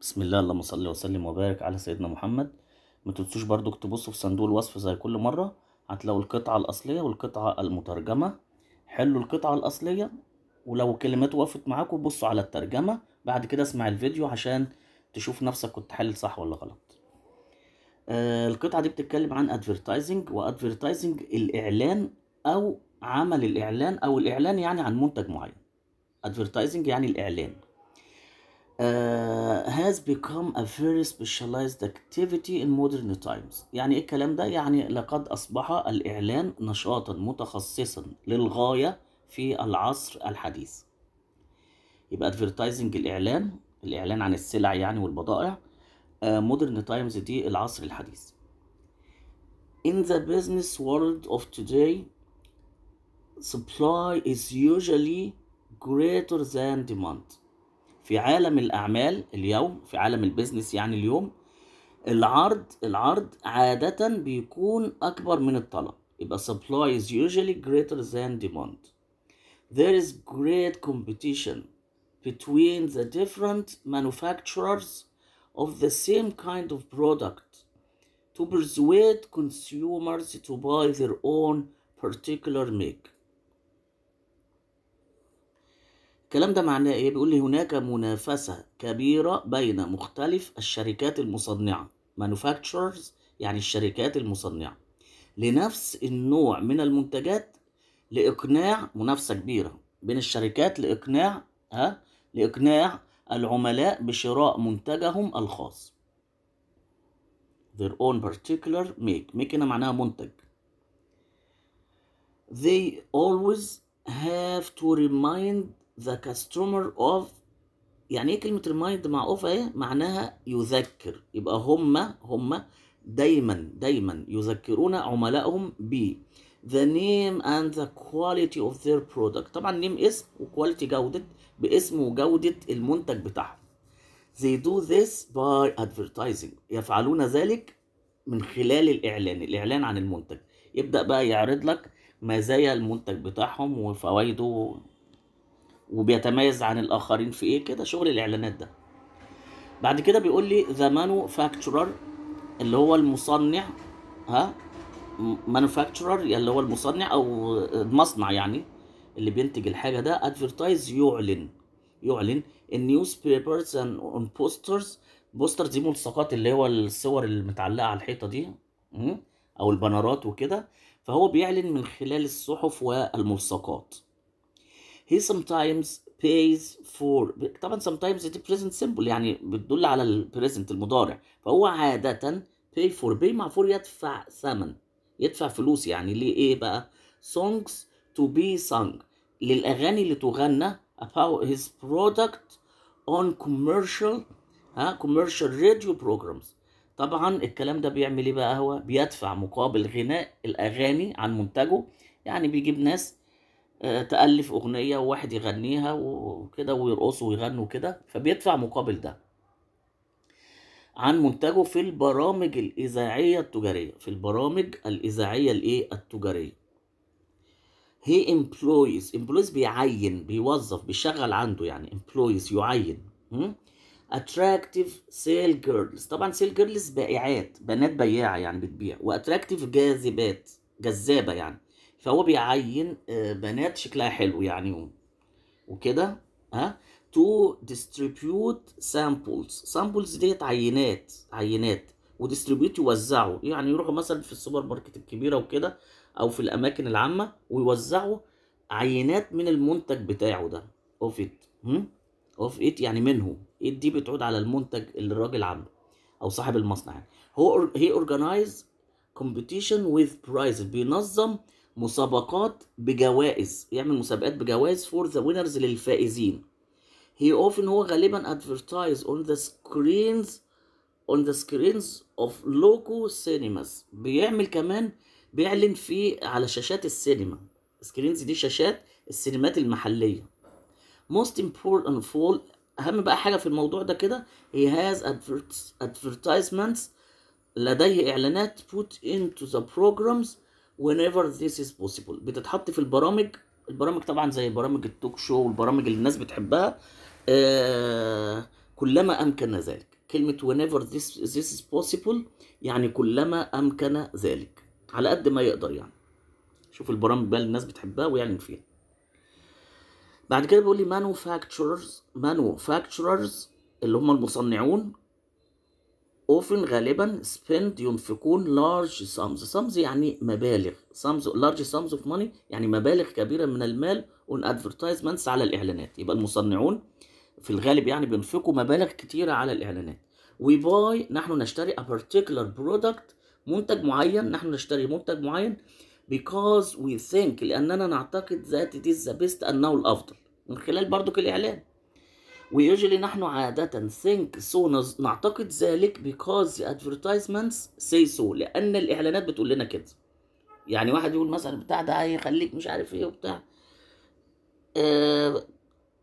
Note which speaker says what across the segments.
Speaker 1: بسم الله اللهم صل وسلم وبارك على سيدنا محمد ما تنسوش برضو تبصوا في صندوق الوصف زي كل مره هتلاقوا القطعه الاصليه والقطعه المترجمه حلوا القطعه الاصليه ولو كلمات وقفت معاكم بصوا على الترجمه بعد كده اسمع الفيديو عشان تشوف نفسك كنت حل صح ولا غلط آه القطعه دي بتتكلم عن ادفرتايزنج وادفرتايزنج الاعلان او عمل الاعلان او الاعلان يعني عن منتج معين ادفرتايزنج يعني الاعلان has become a very specialized activity in modern times يعني ايه الكلام ده يعني لقد اصبح الاعلان نشاطا متخصصا للغايه في العصر الحديث يبقى advertising الاعلان الاعلان عن السلع يعني والبضائع uh, modern times دي العصر الحديث In the business world of today supply is usually greater than demand في عالم الاعمال اليوم في عالم البيزنس يعني اليوم العرض العرض عادة بيكون أكبر من الطلب يبقى supply is usually greater than demand there is great competition between the different manufacturers of the same kind of product to persuade consumers to buy their own particular make الكلام ده معناه ايه بيقول لي هناك منافسه كبيره بين مختلف الشركات المصنعه manufacturers يعني الشركات المصنعه لنفس النوع من المنتجات لاقناع منافسه كبيره بين الشركات لاقناع ها لاقناع العملاء بشراء منتجهم الخاص their own particular make make هنا معناها منتج they always have to remind the customer of يعني ايه كلمة remind مع of اهي معناها يذكر يبقى هما هما دايما دايما يذكرون عملائهم ب the name and the quality of their product طبعا نيم اسم وكواليتي جودة باسم وجودة المنتج بتاعهم they do this by advertising يفعلون ذلك من خلال الإعلان الإعلان عن المنتج يبدأ بقى يعرض لك مزايا المنتج بتاعهم وفوائده وبيتميز عن الاخرين في ايه كده شغل الاعلانات ده بعد كده بيقول لي ذا مانوفاكتشرر اللي هو المصنع ها مانوفاكتشرر اللي هو المصنع او المصنع يعني اللي بينتج الحاجه ده ادفرتايز يعلن يعلن النيوز بيبرز اند اون بوسترز بوستر دي ملصقات اللي هو الصور اللي متعلقه على الحيطه دي او البنرات وكده فهو بيعلن من خلال الصحف والملصقات he sometimes pays for طبعا sometimes دي present simple يعني بتدل على البريزنت المضارع فهو عادة pay for pay مع for يدفع ثمن يدفع فلوس يعني ليه ايه بقى songs to be sung للأغاني اللي تغنى about his product on commercial ها commercial radio programs طبعا الكلام ده بيعمل ايه بقى هو بيدفع مقابل غناء الأغاني عن منتجه يعني بيجيب ناس آه، تألف أغنية وواحد يغنيها وكده ويرقصوا ويغنوا كده فبيدفع مقابل ده عن منتجه في البرامج الإذاعية التجارية في البرامج الإذاعية الإيه التجارية هي employs employs بيعين بيوظف بيشغل عنده يعني employs يعين attractive sale girls طبعا sale girls بائعات بنات بياعة يعني بتبيع واتراكتيف جاذبات جذابة يعني فهو بيعين آه، بنات شكلها حلو يعني وكده ها تو ديستريبيوت سامبلز سامبلز ديت عينات عينات وديستريبيوت يوزعوا يعني يروحوا مثلا في السوبر ماركت الكبيره وكده او في الاماكن العامه ويوزعوا عينات من المنتج بتاعه ده اوف ات اوف ات يعني منه ات دي بتعود على المنتج اللي الراجل عامله او صاحب المصنع يعني هو هي اورجنايز كومبيتيشن وذ برايز بينظم مسابقات بجوائز يعمل مسابقات بجوائز فور ذا وينرز للفائزين هي often هو غالبا advertise on the screens on the screens of local cinemas بيعمل كمان بيعلن في على شاشات السينما سكرينز دي شاشات السينمات المحلية most important of all أهم بقى حاجة في الموضوع ده كده he has advertisements لديه إعلانات put into the programs whenever this is possible بتتحط في البرامج البرامج طبعا زي برامج التوك شو والبرامج اللي الناس بتحبها آه كلما امكن ذلك كلمه whenever this, this is possible يعني كلما امكن ذلك على قد ما يقدر يعني شوف البرامج بقى الناس بتحبها ويعلن فيها بعد كده بيقول لي manufacturers manufacturers اللي هم المصنعون often غالبا spend ينفقون large sums sums يعني مبالغ sums large sums of money يعني مبالغ كبيرة من المال on advertisements على الإعلانات يبقى المصنعون في الغالب يعني بينفقوا مبالغ كتيرة على الإعلانات we buy نحن نشتري a particular product منتج معين نحن نشتري منتج معين because we think لأننا نعتقد that it is the best أنه الأفضل من خلال برضك الإعلان ويوجلي نحن عادة think so نعتقد ذلك because the advertisements say so لأن الإعلانات بتقول لنا كده يعني واحد يقول مثلا بتاع ده هيخليك مش عارف ايه وبتاع آه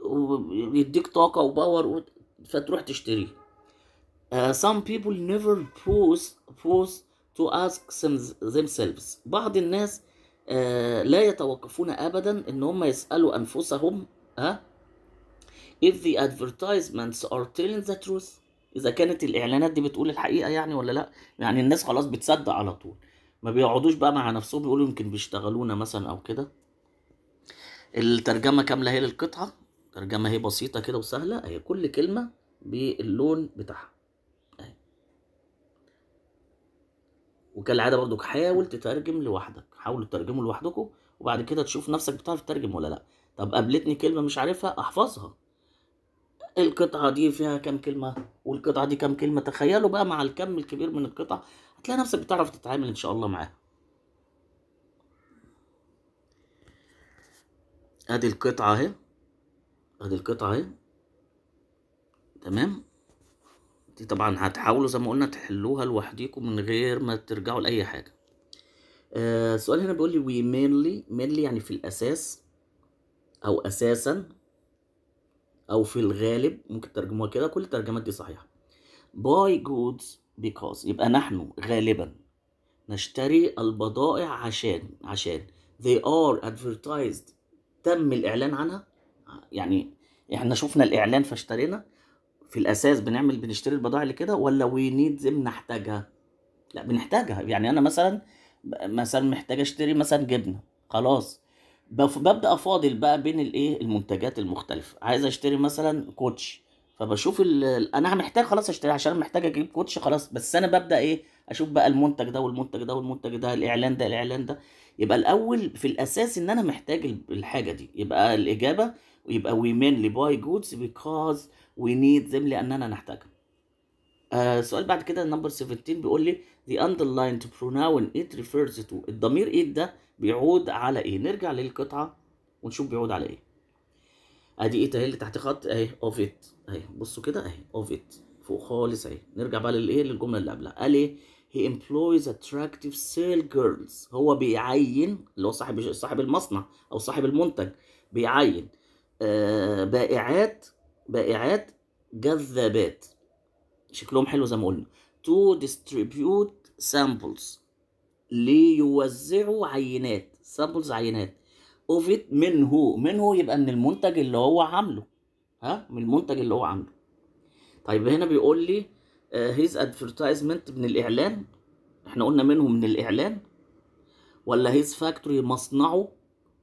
Speaker 1: ويديك طاقة وباور فتروح تشتريه آه، uh, some people never pause pause to ask themselves بعض الناس آه لا يتوقفون أبدا إن هم يسألوا أنفسهم ها آه if the advertisements are telling the truth اذا كانت الاعلانات دي بتقول الحقيقه يعني ولا لا يعني الناس خلاص بتصدق على طول ما بيقعدوش بقى مع نفسهم بيقولوا يمكن بيشتغلونا مثلا او كده الترجمه كامله هي للقطعه ترجمه هي بسيطه كده وسهله هي كل كلمه باللون بتاعها اهي وكالعاده برضك حاول تترجم لوحدك حاولوا تترجموا لوحدكم وبعد كده تشوف نفسك بتعرف تترجم ولا لا طب قابلتني كلمه مش عارفها احفظها القطعه دي فيها كام كلمه والقطعه دي كام كلمه تخيلوا بقى مع الكم الكبير من القطع هتلاقي نفسك بتعرف تتعامل ان شاء الله معاها ادي القطعه اهي ادي القطعه اهي تمام دي طبعا هتحاولوا زي ما قلنا تحلوها لوحديكم من غير ما ترجعوا لاي حاجه آه، السؤال هنا بيقول لي وي مينلي مينلي يعني في الاساس او اساسا او في الغالب ممكن ترجموها كده كل الترجمات دي صحيحه باي جودز because يبقى نحن غالبا نشتري البضائع عشان عشان they are advertised تم الإعلان عنها يعني احنا شفنا الإعلان فاشترينا في الأساس بنعمل بنشتري البضائع اللي كده ولا we need them نحتاجها لا بنحتاجها يعني أنا مثلا مثلا محتاج أشتري مثلا جبنة خلاص ببدا افاضل بقى بين الايه المنتجات المختلفه عايز اشتري مثلا كوتش فبشوف انا محتاج خلاص اشتري عشان محتاج اجيب كوتش خلاص بس انا ببدا ايه اشوف بقى المنتج ده والمنتج ده والمنتج ده الاعلان ده الاعلان ده يبقى الاول في الاساس ان انا محتاج الحاجه دي يبقى الاجابه يبقى وي مينلي باي جودز بيكوز وي نيد ذم لان انا نحتاجها السؤال آه، بعد كده نمبر 17 بيقول لي the underlined pronoun it refers to الضمير it ده بيعود على ايه نرجع للقطعه ونشوف بيعود على ايه ادي ايه اهي اللي تحت خط اهي of it اهي بصوا كده اهي of it فوق خالص اهي نرجع بقى للايه للجمله اللي قبلها قال ايه he employs attractive sale girls هو بيعين اللي هو صاحب صاحب المصنع او صاحب المنتج بيعين آه بائعات بائعات جذابات شكلهم حلو زي ما قلنا to distribute samples ليوزعوا عينات samples عينات of it منه منه يبقى من المنتج اللي هو عامله ها من المنتج اللي هو عامله طيب هنا بيقول لي هيز آه، uh, من الاعلان احنا قلنا منه من الاعلان ولا هيز فاكتوري مصنعه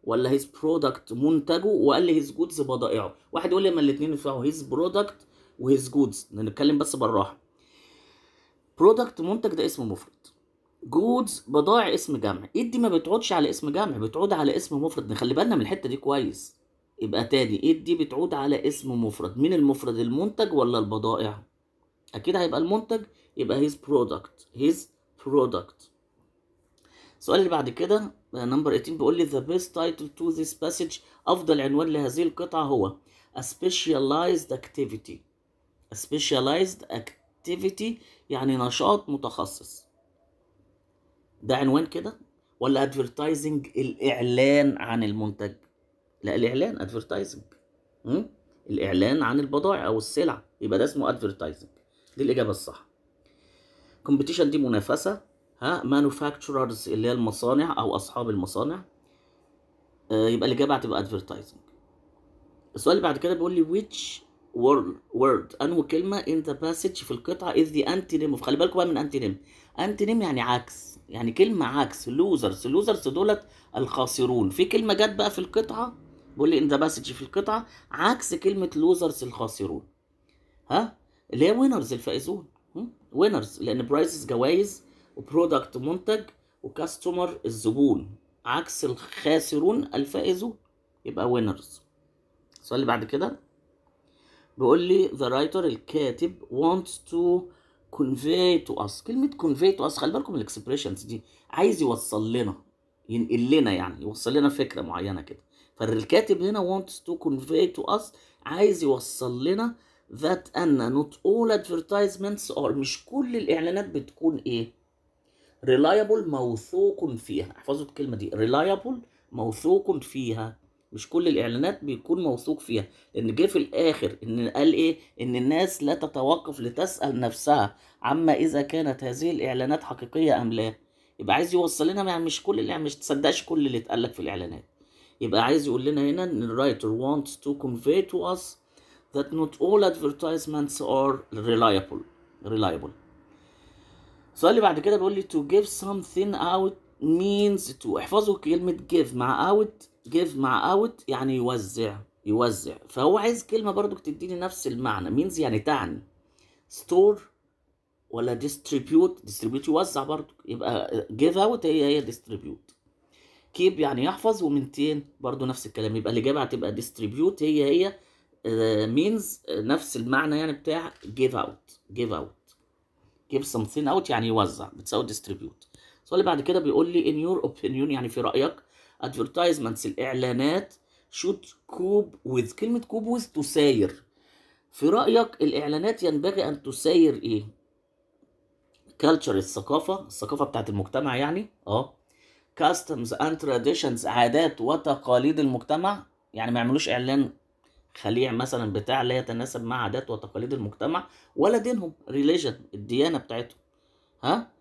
Speaker 1: ولا هيز برودكت منتجه وقال لي هيز جودز بضائعه واحد يقول لي ما الاثنين ينفعوا هيز برودكت وهيز جودز نتكلم بس بالراحه برودكت منتج ده اسم مفرد جودز بضائع اسم جمع ايه دي ما بتعودش على اسم جمع بتعود على اسم مفرد نخلي بالنا من الحته دي كويس يبقى تاني ايه دي بتعود على اسم مفرد مين المفرد المنتج ولا البضائع اكيد هيبقى المنتج يبقى هيز برودكت هيز برودكت السؤال اللي بعد كده نمبر آه، 18 بيقول لي ذا بيست تايتل تو ذيس باسج افضل عنوان لهذه القطعه هو a specialized activity specialized activity يعني نشاط متخصص ده عنوان كده ولا advertising الإعلان عن المنتج لا الإعلان advertising م? الإعلان عن البضائع أو السلع يبقى ده اسمه advertising دي الإجابة الصح competition دي منافسة ها manufacturers اللي هي المصانع أو أصحاب المصانع آه يبقى الإجابة هتبقى advertising السؤال اللي بعد كده بيقول لي which word انو كلمه in the passage في القطعه is the antonym خلي بالكم بقى من antonym antonym يعني عكس يعني كلمه عكس losers losers دولت الخاسرون في كلمه جت بقى في القطعه بيقول لي in the passage في القطعه عكس كلمه losers الخاسرون ها اللي هي winners الفائزون winners لان برايسز جوائز وبرودكت منتج وكاستمر الزبون عكس الخاسرون الفائزون يبقى winners السؤال اللي بعد كده بيقول لي ذا رايتر الكاتب wants to convey to us كلمة convey to us خلي بالكم الاكسبريشنز دي عايز يوصل لنا ينقل لنا يعني يوصل لنا فكرة معينة كده فالكاتب هنا wants to convey to us عايز يوصل لنا that أن not all advertisements are مش كل الإعلانات بتكون إيه؟ reliable موثوق فيها احفظوا الكلمة دي reliable موثوق فيها مش كل الاعلانات بيكون موثوق فيها لان جه في الاخر ان قال ايه ان الناس لا تتوقف لتسال نفسها عما اذا كانت هذه الاعلانات حقيقيه ام لا يبقى عايز يوصل لنا يعني مش كل اللي يعني مش تصدقش كل اللي اتقال لك في الاعلانات يبقى عايز يقول لنا هنا ان الرايتر wants to convey to us that not all advertisements are reliable reliable السؤال اللي بعد كده بيقول لي to give something out means to احفظوا كلمة give مع out give مع out يعني يوزع يوزع فهو عايز كلمة برضو تديني نفس المعنى means يعني تعني store ولا distribute distribute يوزع برضو يبقى give out هي هي distribute keep يعني يحفظ ومنتين برضو نفس الكلام يبقى الإجابة هتبقى distribute هي هي آه، means نفس المعنى يعني بتاع give out give out give something out يعني يوزع بتساوي distribute السؤال اللي بعد كده بيقول لي in your opinion يعني في رايك advertisements الاعلانات should كوب with كلمه كوب with تساير في رايك الاعلانات ينبغي ان تساير ايه كالتشر الثقافه الثقافه بتاعت المجتمع يعني اه كاستمز اند تراديشنز عادات وتقاليد المجتمع يعني ما يعملوش اعلان خليع مثلا بتاع لا يتناسب مع عادات وتقاليد المجتمع ولا دينهم ريليجن الديانه بتاعتهم ها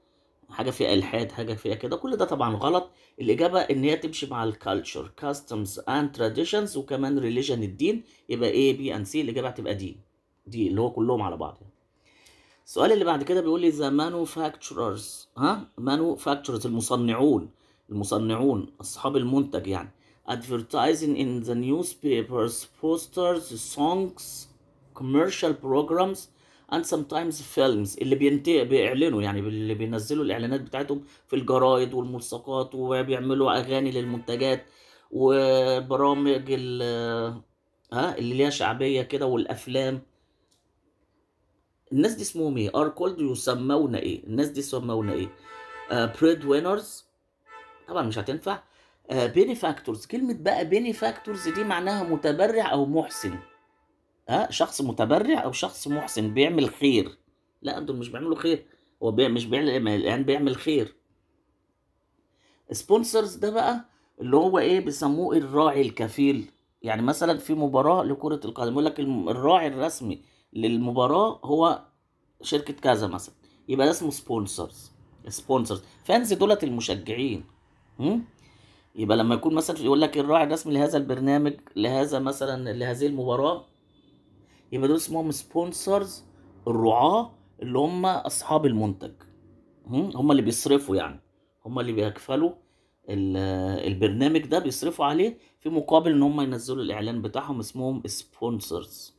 Speaker 1: حاجه فيها الحاد حاجه فيها كده كل ده طبعا غلط الاجابه ان هي تمشي مع الكالتشر كاستمز اند تراديشنز وكمان ريليجن الدين يبقى ايه بي اند سي الاجابه هتبقى دي دي اللي هو كلهم على بعض يعني. السؤال اللي بعد كده بيقول لي ذا مانوفاكتشرز ها مانوفاكتشرز المصنعون المصنعون اصحاب المنتج يعني advertising in the newspapers posters songs commercial programs اند سم تايمز فيلمز اللي بينتهي بيعلنوا يعني اللي بينزلوا الاعلانات بتاعتهم في الجرايد والملصقات وبيعملوا اغاني للمنتجات وبرامج ال ها اللي ليها شعبيه كده والافلام الناس دي اسمهم ايه ار كولد يسمون ايه الناس دي يسمون ايه بريد آه، وينرز طبعا مش هتنفع بينيفاكتورز آه، كلمه بقى بينيفاكتورز دي معناها متبرع او محسن ها شخص متبرع او شخص محسن بيعمل خير لا دول مش بيعملوا خير هو بيع مش بيعمل يعني بيعمل خير سبونسرز ده بقى اللي هو ايه بيسموه الراعي الكفيل يعني مثلا في مباراه لكره القدم يقول لك الراعي الرسمي للمباراه هو شركه كذا مثلا يبقى ده اسمه سبونسرز سبونسرز فانز دولت المشجعين م? يبقى لما يكون مثلا يقول لك الراعي الرسمي لهذا البرنامج لهذا مثلا لهذه المباراه يبقى دول اسمهم سبونسرز الرعاه اللي هم اصحاب المنتج هم اللي بيصرفوا يعني هم اللي بيكفلوا البرنامج ده بيصرفوا عليه في مقابل ان هم ينزلوا الاعلان بتاعهم اسمهم سبونسرز